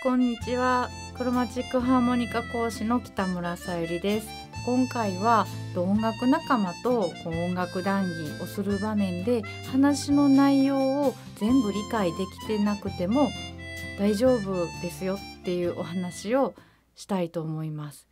こんにちはクロマチックハーモニカ講師の北村さゆりです今回は音楽仲間と音楽談義をする場面で話の内容を全部理解できてなくても大丈夫ですよっていうお話をしたいと思います。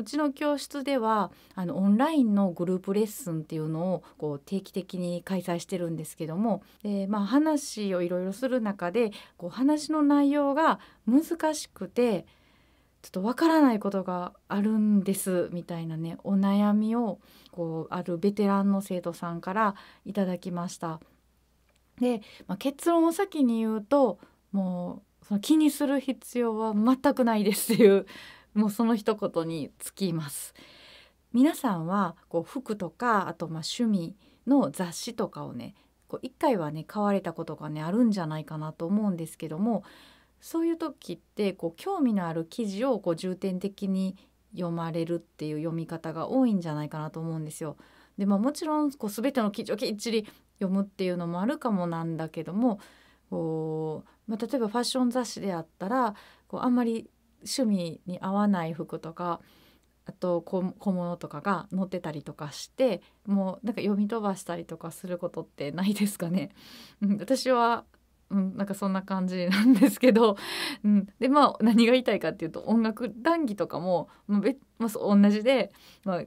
うちの教室ではあのオンラインのグループレッスンっていうのをこう定期的に開催してるんですけどもで、まあ、話をいろいろする中でこう話の内容が難しくてちょっとわからないことがあるんですみたいなねお悩みをこうあるベテランの生徒さんからいただきました。で、まあ、結論を先に言うともうその気にする必要は全くないですっていうもうその一言に尽きます。皆さんはこう服とかあとまあ趣味の雑誌とかをねこう1回はね買われたことがねあるんじゃないかなと思うんですけどもそういう時ってこう興味のある記事をこう重点的に読まれるっていう読み方が多いんじゃないかなと思うんですよ。でまあ、もちろんこう全ての記事をきっちり読むっていうのもあるかもなんだけどもこう、まあ、例えばファッション雑誌であったらこうあんまり趣味に合わない服とかあと小物とかが載ってたりとかしてもうなんか読み飛ばしたりとかすることってないですかね、私は、うん、なんかそんな感じなんですけど、うん、でまあ何が言いたいかっていうと音楽談義とかも、まあ別まあ、同じで、まあ、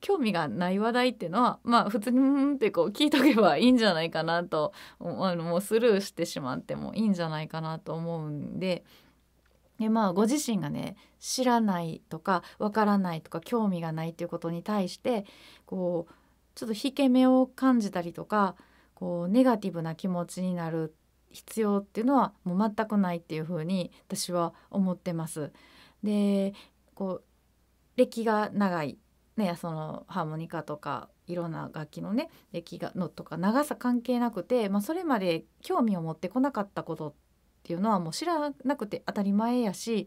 興味がない話題っていうのはまあ普通にうんってこう聞いとけばいいんじゃないかなとあのもうスルーしてしまってもいいんじゃないかなと思うんででまあご自身がね知らないとかわからないとか興味がないっていうことに対してこうちょっと引け目を感じたりとかこうネガティブな気持ちになる必要っていうのはもう全くないっていうふうに私は思ってます。でこう歴が長い、ね、そのハーモニカとかいろんな楽器のね歴がのとか長さ関係なくて、まあ、それまで興味を持ってこなかったことっていうのはもう知らなくて当たり前やし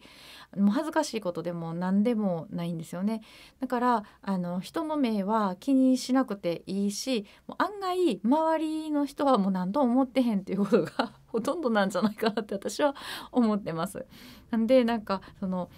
もう恥ずかしいことでも何でもないんですよねだからあの人の目は気にしなくていいしもう案外周りの人はもう何とも思ってへんっていうことが ほとんどなんじゃないかなって私は思ってます。なんでなんかその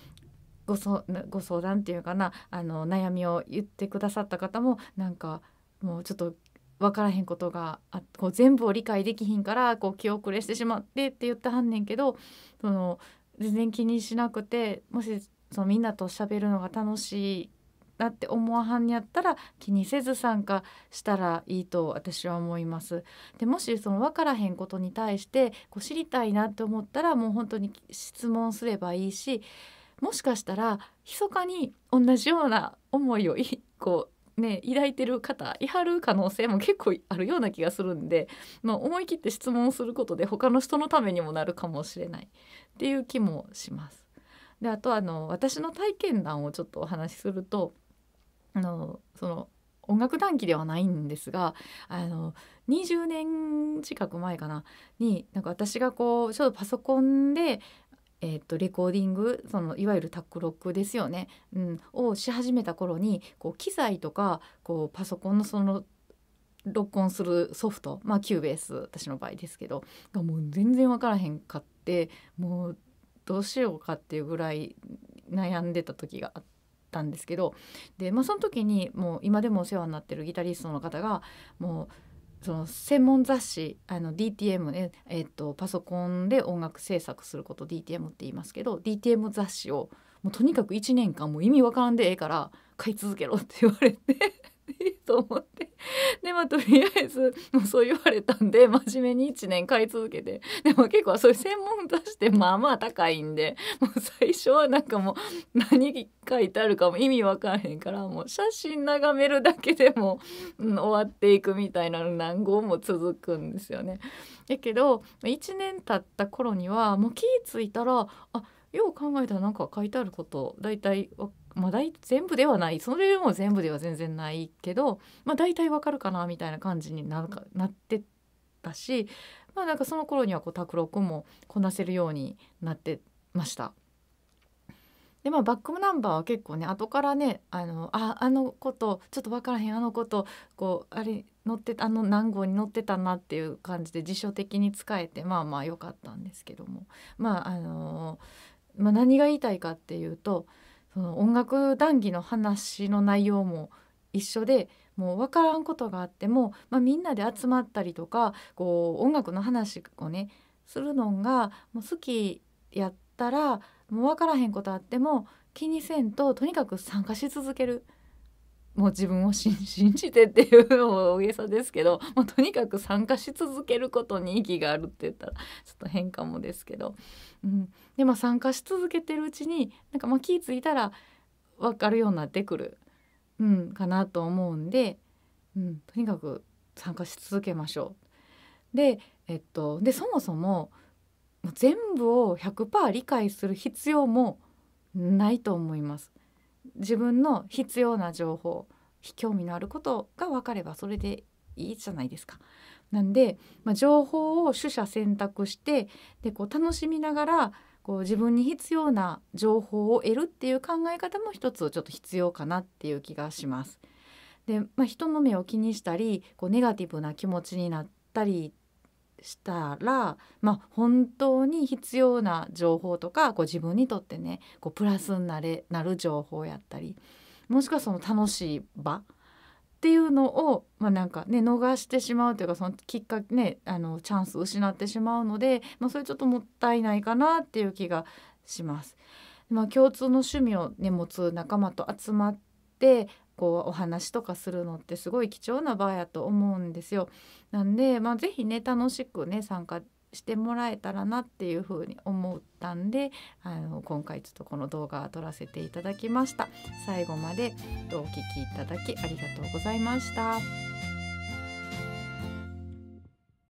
ごそご相談っていうかなあの悩みを言ってくださった方もなんかもうちょっと分からへんことがあこう全部を理解できひんからこう気遅れしてしまってって言ってはんねんけどその全然気にしなくてもしそのみんなと喋るのが楽しいなって思わはんやったら気にせず参加したらいいと私は思います。でもしその分からへんことに対してこう知りたいなって思ったらもう本当に質問すればいいしもしかしたら密かに同じような思いをこうね抱いてる方いはる可能性も結構あるような気がするんで、まあ、思い切って質問することで他の人のためにもなるかもしれないっていう気もします。であとあの私の体験談をちょっとお話しするとあのその音楽談義ではないんですがあの20年近く前かなになんか私がこうちょっとパソコンでえとレコーディングそのいわゆる卓録ですよね、うん、をし始めた頃にこう機材とかこうパソコンのその録音するソフトまあキューベース私の場合ですけどがもう全然分からへんかってもうどうしようかっていうぐらい悩んでた時があったんですけどで、まあ、その時にもう今でもお世話になってるギタリストの方がもうその専門雑誌あの DTM ね、えーと、とパソコンで音楽制作すること DTM って言いますけど DTM 雑誌をもうとにかく1年間もう意味わからんでええから買い続けろって言われてとりあえずもうそう言われたんで真面目に1年買い続けて でも結構そういう専門出してまあまあ高いんで もう最初はなんかもう何書いてあるかも意味わからへんからもう写真眺めるだけでも、うん、終わっていくみたいなの何号も続くんですよね。やけど1年経った頃にはもう気ぃ付いたらあよう考えたらなんか書いてあること大体まあ、大全部ではないそれでも全部では全然ないけど、まあ、大体わかるかなみたいな感じになるかなってたし、まあ、なんかその頃にはこう拓郎くんもこなせるようになってました。でまあ、バックナンバーは結構ね後からねあのああのことちょっと分からへんあのことこうあれ乗ってあの何号に乗ってたなっていう感じで辞書的に使えてまあまあ良かったんですけどもまああのまあ、何が言いたいかっていうとその音楽談義の話の内容も一緒でもう分からんことがあっても、まあ、みんなで集まったりとかこう音楽の話をねするのがもう好きやったらもう分からへんことあっても気にせんととにかく参加し続ける。もう自分を信じてっていうのも大げさですけどもう とにかく参加し続けることに意義があるって言ったらちょっと変かもですけど、うん、で参加し続けてるうちになんかまあ気付いたら分かるようになってくる、うん、かなと思うんで、うん、とにかく参加し続けましょう。で,、えっと、でそもそも全部を100%理解する必要もないと思います。自分の必要な情報興味のあることが分かればそれでいいじゃないですか。なんで、まあ、情報を取捨選択してでこう楽しみながらこう自分に必要な情報を得るっていう考え方も一つちょっと必要かなっていう気がします。で、まあ、人の目を気にしたりこうネガティブな気持ちになったりしたら、まあ、本当に必要な情報とかこう自分にとってねこうプラスになれなる情報やったりもしくはその楽しい場っていうのを、まあ、なんかね逃してしまうというかそのきっかけねあのチャンス失ってしまうので、まあ、それちょっともったいないかなっていう気がします。まあ、共通の趣味を、ね、持つ仲間と集まってこうお話とかするのってすごい貴重な場やと思うんですよ。なんで、まあ、ぜひね楽しくね参加してもらえたらなっていうふうに思ったんであの今回ちょっとこの動画撮らせていただきました。最後までお聴きいただきありがとうございました。